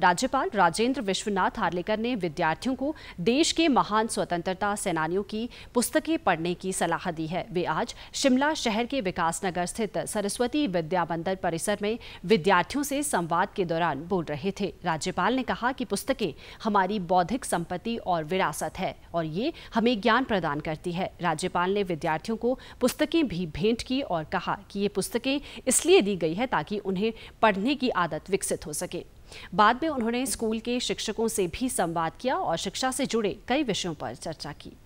राज्यपाल राजेंद्र विश्वनाथ हार्लेकर ने विद्यार्थियों को देश के महान स्वतंत्रता सेनानियों की पुस्तकें पढ़ने की सलाह दी है वे आज शिमला शहर के विकास नगर स्थित सरस्वती विद्या मंदिर परिसर में विद्यार्थियों से संवाद के दौरान बोल रहे थे राज्यपाल ने कहा कि पुस्तकें हमारी बौद्धिक संपत्ति और विरासत है और ये हमें ज्ञान प्रदान करती है राज्यपाल ने विद्यार्थियों को पुस्तकें भी भेंट की और कहा कि ये पुस्तकें इसलिए दी गई है ताकि उन्हें पढ़ने की आदत विकसित हो सके बाद में उन्होंने स्कूल के शिक्षकों से भी संवाद किया और शिक्षा से जुड़े कई विषयों पर चर्चा की